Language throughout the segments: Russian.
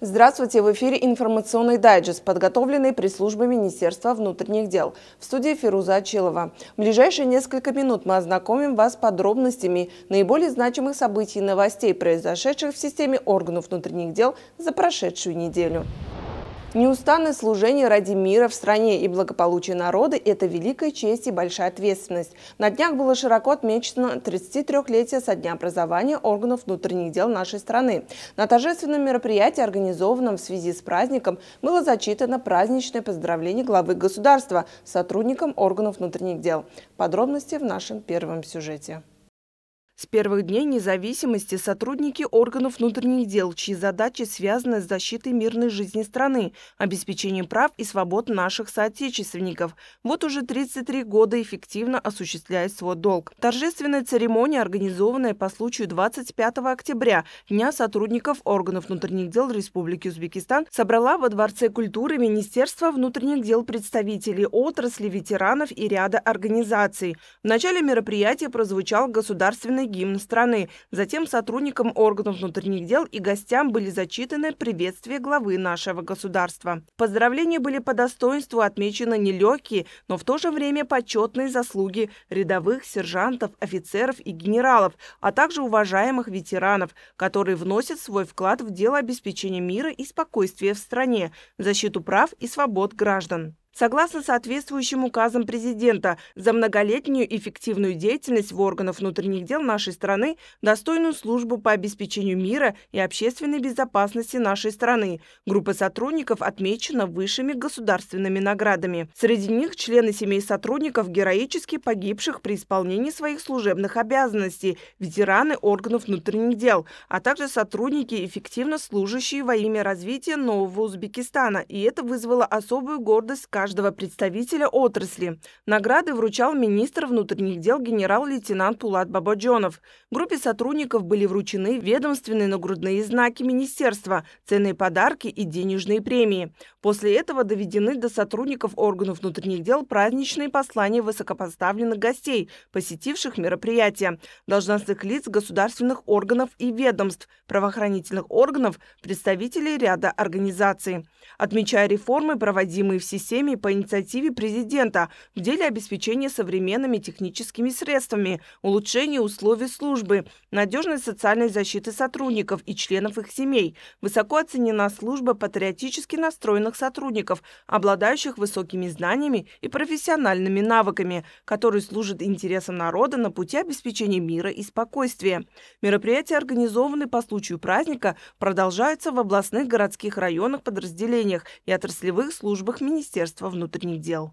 Здравствуйте, в эфире информационный дайджест, подготовленный при службе Министерства внутренних дел. В студии Фируза Ачилова. В ближайшие несколько минут мы ознакомим вас с подробностями наиболее значимых событий и новостей, произошедших в системе органов внутренних дел за прошедшую неделю. Неустанное служение ради мира в стране и благополучия народа – это великая честь и большая ответственность. На днях было широко отмечено 33-летие со дня образования органов внутренних дел нашей страны. На торжественном мероприятии, организованном в связи с праздником, было зачитано праздничное поздравление главы государства сотрудникам органов внутренних дел. Подробности в нашем первом сюжете. С первых дней независимости сотрудники органов внутренних дел, чьи задачи связаны с защитой мирной жизни страны, обеспечением прав и свобод наших соотечественников, вот уже 33 года эффективно осуществляет свой долг. Торжественная церемония, организованная по случаю 25 октября, Дня сотрудников органов внутренних дел Республики Узбекистан, собрала во Дворце культуры Министерства внутренних дел представителей отрасли, ветеранов и ряда организаций. В начале мероприятия прозвучал государственный гимн страны. Затем сотрудникам органов внутренних дел и гостям были зачитаны приветствия главы нашего государства. Поздравления были по достоинству отмечены нелегкие, но в то же время почетные заслуги рядовых, сержантов, офицеров и генералов, а также уважаемых ветеранов, которые вносят свой вклад в дело обеспечения мира и спокойствия в стране, защиту прав и свобод граждан. Согласно соответствующим указам президента, за многолетнюю эффективную деятельность в органах внутренних дел нашей страны, достойную службу по обеспечению мира и общественной безопасности нашей страны, группа сотрудников отмечена высшими государственными наградами. Среди них члены семей сотрудников, героически погибших при исполнении своих служебных обязанностей, ветераны органов внутренних дел, а также сотрудники, эффективно служащие во имя развития нового Узбекистана. И это вызвало особую гордость каждого каждого представителя отрасли. Награды вручал министр внутренних дел генерал-лейтенант Пулат Бабаджонов. Группе сотрудников были вручены ведомственные нагрудные знаки министерства, ценные подарки и денежные премии. После этого доведены до сотрудников органов внутренних дел праздничные послания высокопоставленных гостей, посетивших мероприятия. должностных лиц государственных органов и ведомств, правоохранительных органов, представителей ряда организаций. Отмечая реформы, проводимые в системе, программе по инициативе президента в деле обеспечения современными техническими средствами, улучшения условий службы, надежной социальной защиты сотрудников и членов их семей. Высоко оценена служба патриотически настроенных сотрудников, обладающих высокими знаниями и профессиональными навыками, которые служат интересам народа на пути обеспечения мира и спокойствия. Мероприятия, организованные по случаю праздника, продолжаются в областных городских районах подразделениях и отраслевых службах Министерства Министерства внутренних дел.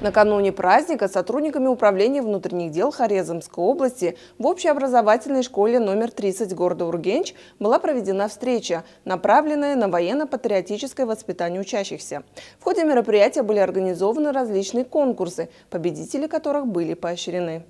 Накануне праздника сотрудниками Управления внутренних дел Хорезмской области в общеобразовательной школе номер 30 города Ургенч была проведена встреча, направленная на военно-патриотическое воспитание учащихся. В ходе мероприятия были организованы различные конкурсы, победители которых были поощрены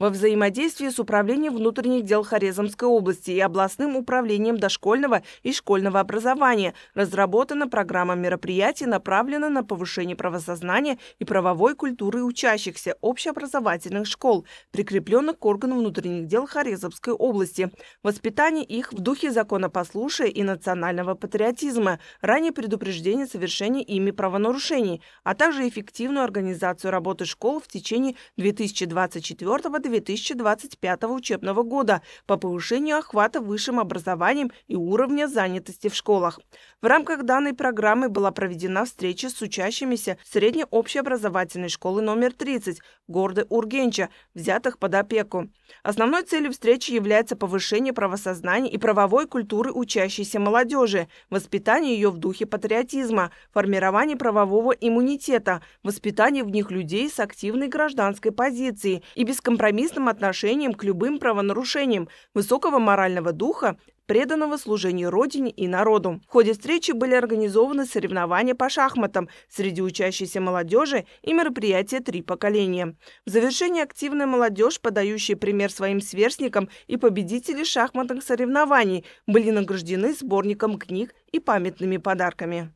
во взаимодействии с Управлением внутренних дел Хорезмской области и областным управлением дошкольного и школьного образования разработана программа мероприятий, направлена на повышение правосознания и правовой культуры учащихся общеобразовательных школ, прикрепленных к органу внутренних дел Хорезмской области, воспитание их в духе законопослушия и национального патриотизма, ранее предупреждение совершения ими правонарушений, а также эффективную организацию работы школ в течение 2024 года 2025 учебного года по повышению охвата высшим образованием и уровня занятости в школах. В рамках данной программы была проведена встреча с учащимися средней общеобразовательной школы номер 30 города Ургенча, взятых под опеку. Основной целью встречи является повышение правосознания и правовой культуры учащейся молодежи, воспитание ее в духе патриотизма, формирование правового иммунитета, воспитание в них людей с активной гражданской позицией и бескомпромиссно бескомпромиссным отношением к любым правонарушениям, высокого морального духа, преданного служению Родине и народу. В ходе встречи были организованы соревнования по шахматам среди учащейся молодежи и мероприятия «Три поколения». В завершении активная молодежь, подающая пример своим сверстникам и победители шахматных соревнований, были награждены сборником книг и памятными подарками.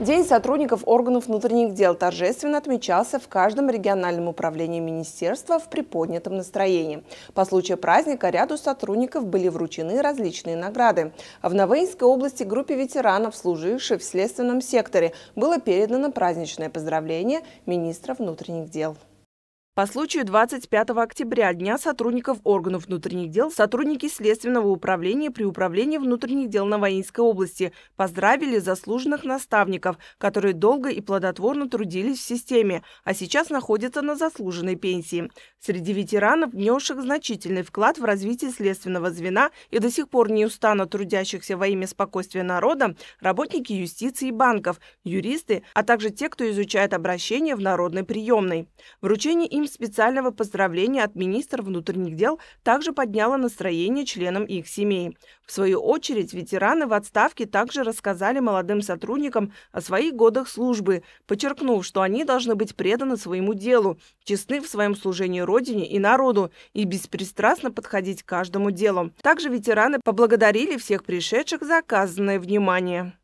День сотрудников органов внутренних дел торжественно отмечался в каждом региональном управлении министерства в приподнятом настроении. По случаю праздника ряду сотрудников были вручены различные награды. в Новоинской области группе ветеранов, служивших в следственном секторе, было передано праздничное поздравление министра внутренних дел. По случаю 25 октября, Дня сотрудников органов внутренних дел, сотрудники Следственного управления при Управлении внутренних дел Новоинской области поздравили заслуженных наставников, которые долго и плодотворно трудились в системе, а сейчас находятся на заслуженной пенсии. Среди ветеранов, внесших значительный вклад в развитие следственного звена и до сих пор неустанно трудящихся во имя спокойствия народа, работники юстиции и банков, юристы, а также те, кто изучает обращение в народной приемной. Вручение им Мысль специального поздравления от министра внутренних дел также подняло настроение членам их семей. В свою очередь, ветераны в отставке также рассказали молодым сотрудникам о своих годах службы, подчеркнув, что они должны быть преданы своему делу, честны в своем служении Родине и народу и беспристрастно подходить к каждому делу. Также ветераны поблагодарили всех пришедших за оказанное внимание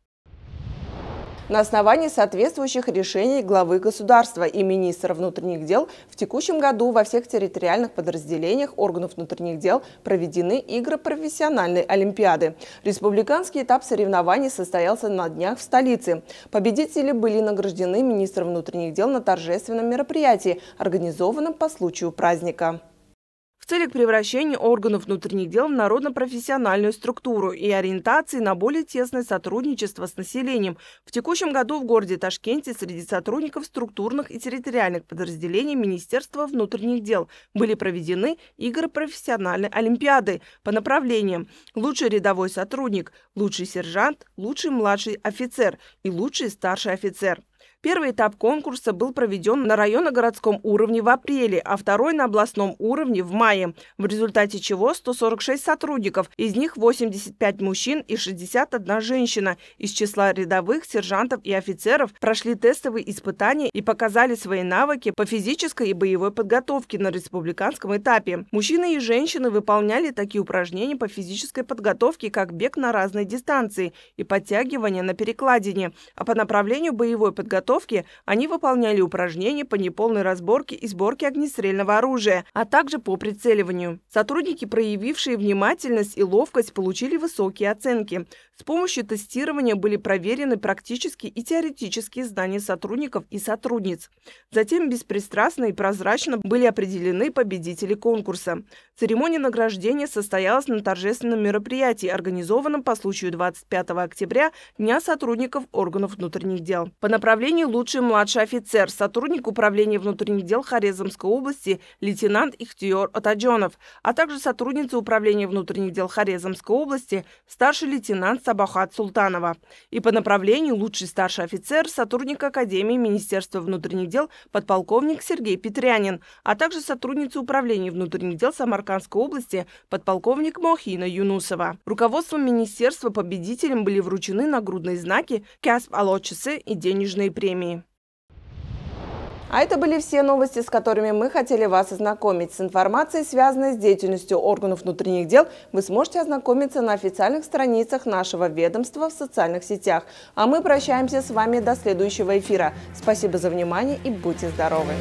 на основании соответствующих решений главы государства и министра внутренних дел в текущем году во всех территориальных подразделениях органов внутренних дел проведены игры профессиональной Олимпиады. Республиканский этап соревнований состоялся на днях в столице. Победители были награждены министром внутренних дел на торжественном мероприятии, организованном по случаю праздника целях превращения органов внутренних дел в народно-профессиональную структуру и ориентации на более тесное сотрудничество с населением. В текущем году в городе Ташкенте среди сотрудников структурных и территориальных подразделений Министерства внутренних дел были проведены игры профессиональной олимпиады по направлениям «Лучший рядовой сотрудник», «Лучший сержант», «Лучший младший офицер» и «Лучший старший офицер». Первый этап конкурса был проведен на районно-городском уровне в апреле, а второй на областном уровне в мае, в результате чего 146 сотрудников, из них 85 мужчин и 61 женщина из числа рядовых, сержантов и офицеров прошли тестовые испытания и показали свои навыки по физической и боевой подготовке на республиканском этапе. Мужчины и женщины выполняли такие упражнения по физической подготовке, как бег на разной дистанции и подтягивание на перекладине, а по направлению боевой подготовки подготовки они выполняли упражнения по неполной разборке и сборке огнестрельного оружия, а также по прицеливанию. Сотрудники, проявившие внимательность и ловкость, получили высокие оценки. С помощью тестирования были проверены практически и теоретические знания сотрудников и сотрудниц. Затем беспристрастно и прозрачно были определены победители конкурса. Церемония награждения состоялась на торжественном мероприятии, организованном по случаю 25 октября Дня сотрудников органов внутренних дел. По направлению «Лучший младший офицер» сотрудник Управления внутренних дел Хорезмской области лейтенант Ихтиор Отаджонов, а также сотрудница Управления внутренних дел Хорезмской области старший лейтенант Сабахат Султанова. И по направлению лучший старший офицер, сотрудник Академии Министерства внутренних дел подполковник Сергей Петрянин, а также сотрудница Управления внутренних дел Самаркандской области подполковник Мохина Юнусова. Руководством министерства победителям были вручены нагрудные знаки «Кясп Алочесе» и денежные премии. А это были все новости, с которыми мы хотели вас ознакомить. С информацией, связанной с деятельностью органов внутренних дел, вы сможете ознакомиться на официальных страницах нашего ведомства в социальных сетях. А мы прощаемся с вами до следующего эфира. Спасибо за внимание и будьте здоровы!